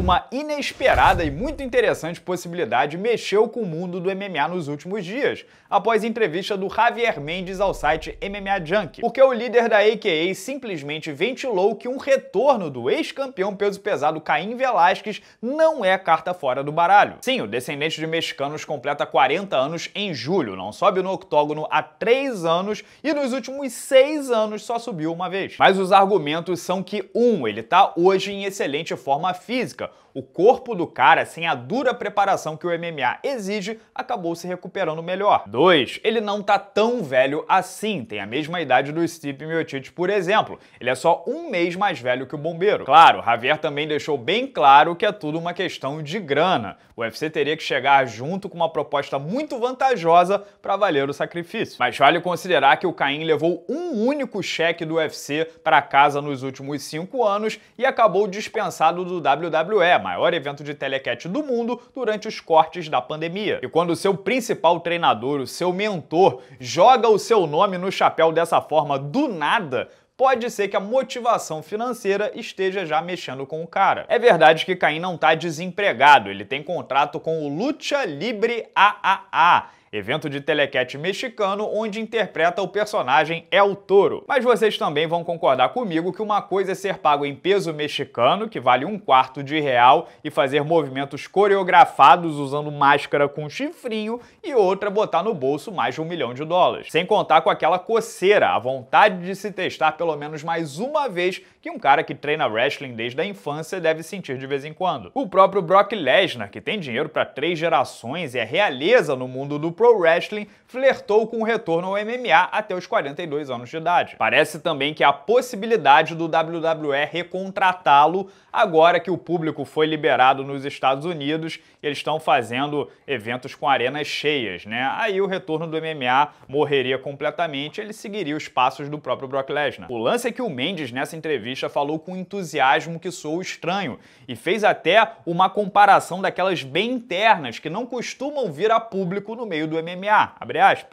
Uma inesperada e muito interessante possibilidade mexeu com o mundo do MMA nos últimos dias, após entrevista do Javier Mendes ao site MMA Junk, porque o líder da AKA simplesmente ventilou que um retorno do ex-campeão peso pesado Caim Velasquez não é carta fora do baralho. Sim, o descendente de mexicanos completa 40 anos em julho, não sobe no octógono há 3 anos e nos últimos 6 anos só subiu uma vez. Mas os argumentos são que, um, ele tá hoje em excelente forma física, o corpo do cara, sem a dura preparação que o MMA exige, acabou se recuperando melhor. 2. Ele não tá tão velho assim, tem a mesma idade do Steve Miocic, por exemplo. Ele é só um mês mais velho que o Bombeiro. Claro, Javier também deixou bem claro que é tudo uma questão de grana. O UFC teria que chegar junto com uma proposta muito vantajosa para valer o sacrifício. Mas vale considerar que o Caim levou um único cheque do UFC para casa nos últimos cinco anos e acabou dispensado do WWE WWE, é maior evento de telecatch do mundo, durante os cortes da pandemia. E quando o seu principal treinador, o seu mentor, joga o seu nome no chapéu dessa forma do nada, pode ser que a motivação financeira esteja já mexendo com o cara. É verdade que Caim não está desempregado, ele tem contrato com o Lucha Libre AAA evento de telequete mexicano onde interpreta o personagem El Toro. Mas vocês também vão concordar comigo que uma coisa é ser pago em peso mexicano, que vale um quarto de real, e fazer movimentos coreografados usando máscara com chifrinho, e outra botar no bolso mais de um milhão de dólares. Sem contar com aquela coceira, a vontade de se testar pelo menos mais uma vez que um cara que treina wrestling desde a infância deve sentir de vez em quando. O próprio Brock Lesnar, que tem dinheiro para três gerações e é realeza no mundo do Pro Wrestling, flertou com o retorno ao MMA até os 42 anos de idade. Parece também que há possibilidade do WWE recontratá-lo agora que o público foi liberado nos Estados Unidos e eles estão fazendo eventos com arenas cheias, né? Aí o retorno do MMA morreria completamente, ele seguiria os passos do próprio Brock Lesnar. O lance é que o Mendes nessa entrevista falou com entusiasmo que sou estranho e fez até uma comparação daquelas bem internas que não costumam vir a público no meio do MMA,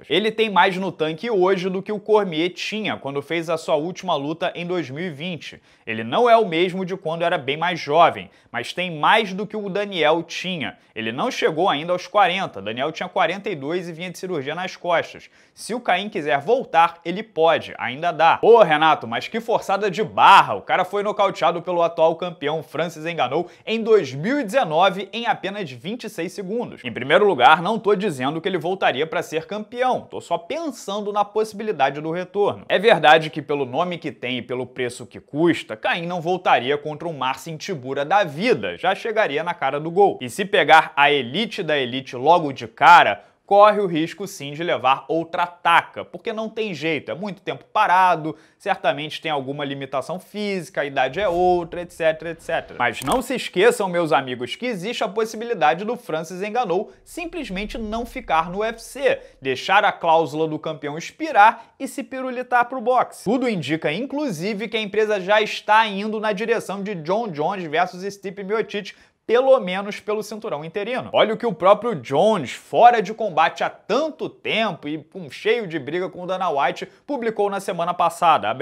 Ele tem mais no tanque hoje do que o Cormier tinha quando fez a sua última luta em 2020. Ele não é o mesmo de quando era bem mais jovem, mas tem mais do que o Daniel tinha. Ele não chegou ainda aos 40, Daniel tinha 42 e vinha de cirurgia nas costas. Se o Caim quiser voltar, ele pode, ainda dá. Ô Renato, mas que forçada de barra! O cara foi nocauteado pelo atual campeão Francis Enganou em 2019 em apenas 26 segundos. Em primeiro lugar, não tô dizendo que ele voltaria para ser campeão. Tô só pensando na possibilidade do retorno. É verdade que pelo nome que tem e pelo preço que custa, Caim não voltaria contra um Marcin Tibura da vida, já chegaria na cara do gol. E se pegar a elite da elite logo de cara, corre o risco sim de levar outra taca, porque não tem jeito, é muito tempo parado, certamente tem alguma limitação física, a idade é outra, etc, etc. Mas não se esqueçam, meus amigos, que existe a possibilidade do Francis Enganou simplesmente não ficar no UFC, deixar a cláusula do campeão expirar e se pirulitar pro boxe. Tudo indica, inclusive, que a empresa já está indo na direção de John Jones versus Stipe Miocic pelo menos pelo cinturão interino. Olha o que o próprio Jones, fora de combate há tanto tempo e com cheio de briga com o Dana White, publicou na semana passada,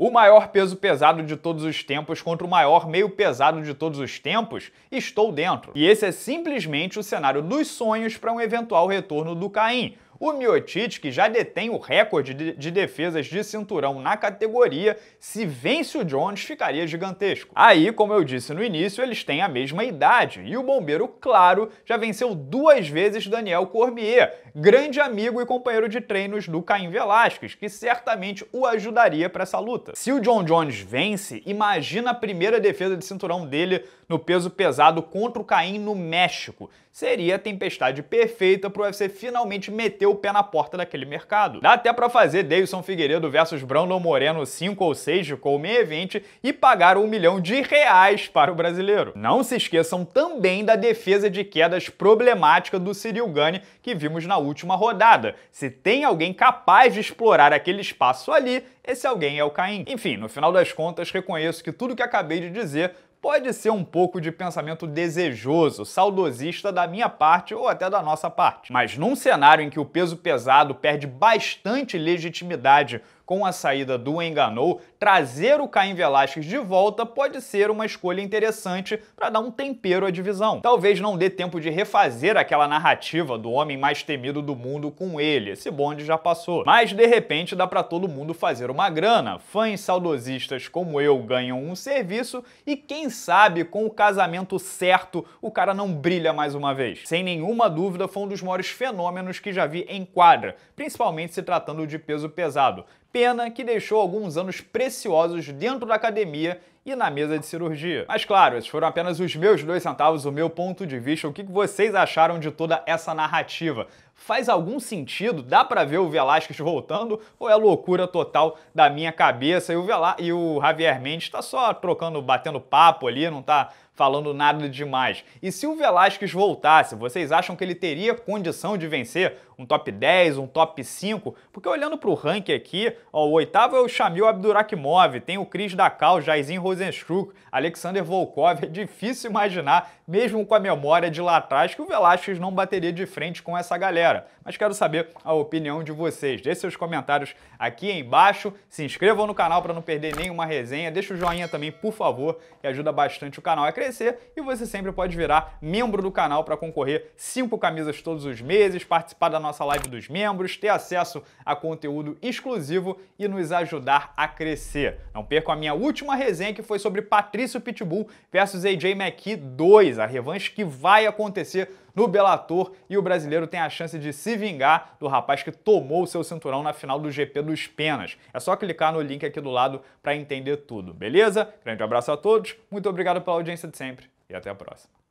O maior peso pesado de todos os tempos contra o maior meio pesado de todos os tempos, estou dentro. E esse é simplesmente o cenário dos sonhos para um eventual retorno do Caim, o Miotic, que já detém o recorde de defesas de cinturão na categoria, se vence o Jones, ficaria gigantesco. Aí, como eu disse no início, eles têm a mesma idade, e o bombeiro, claro, já venceu duas vezes Daniel Cormier, grande amigo e companheiro de treinos do Caim Velasquez, que certamente o ajudaria para essa luta. Se o John Jones vence, imagina a primeira defesa de cinturão dele no peso pesado contra o Caim no México. Seria a tempestade perfeita para o UFC finalmente meter bateu o pé na porta daquele mercado. Dá até para fazer Davidson Figueiredo versus Brandon Moreno 5 ou 6 de Colmeia 20 e pagar um milhão de reais para o brasileiro. Não se esqueçam também da defesa de quedas problemática do Cyril Gane que vimos na última rodada. Se tem alguém capaz de explorar aquele espaço ali, esse alguém é o Caim. Enfim, no final das contas, reconheço que tudo que acabei de dizer pode ser um pouco de pensamento desejoso, saudosista da minha parte ou até da nossa parte. Mas num cenário em que o peso pesado perde bastante legitimidade com a saída do Enganou, trazer o Caim Velasquez de volta pode ser uma escolha interessante para dar um tempero à divisão. Talvez não dê tempo de refazer aquela narrativa do homem mais temido do mundo com ele, esse bonde já passou. Mas de repente dá para todo mundo fazer uma grana. Fãs saudosistas como eu ganham um serviço e quem sabe com o casamento certo o cara não brilha mais uma vez. Sem nenhuma dúvida foi um dos maiores fenômenos que já vi em quadra, principalmente se tratando de peso pesado Pena que deixou alguns anos preciosos dentro da academia e na mesa de cirurgia. Mas claro, esses foram apenas os meus dois centavos, o meu ponto de vista, o que vocês acharam de toda essa narrativa. Faz algum sentido? Dá pra ver o Velasquez voltando? Ou é loucura total da minha cabeça? E o, Vela e o Javier Mendes tá só trocando, batendo papo ali, não tá falando nada demais. E se o Velasquez voltasse, vocês acham que ele teria condição de vencer um top 10, um top 5? Porque olhando pro ranking aqui, ó, o oitavo é o Chamil Abdurakhimov, tem o Cris Dacal, Jairzinho Rose Buzenchuk, Alexander Volkov, é difícil imaginar, mesmo com a memória de lá atrás, que o Velasquez não bateria de frente com essa galera. Mas quero saber a opinião de vocês. Deixe seus comentários aqui embaixo, se inscrevam no canal para não perder nenhuma resenha, deixa o joinha também, por favor, que ajuda bastante o canal a crescer e você sempre pode virar membro do canal para concorrer cinco camisas todos os meses, participar da nossa live dos membros, ter acesso a conteúdo exclusivo e nos ajudar a crescer. Não percam a minha última resenha que foi sobre Patrício Pitbull versus AJ McKee 2, a revanche que vai acontecer no Bellator e o brasileiro tem a chance de se vingar do rapaz que tomou o seu cinturão na final do GP dos Penas. É só clicar no link aqui do lado para entender tudo, beleza? Grande abraço a todos, muito obrigado pela audiência de sempre e até a próxima.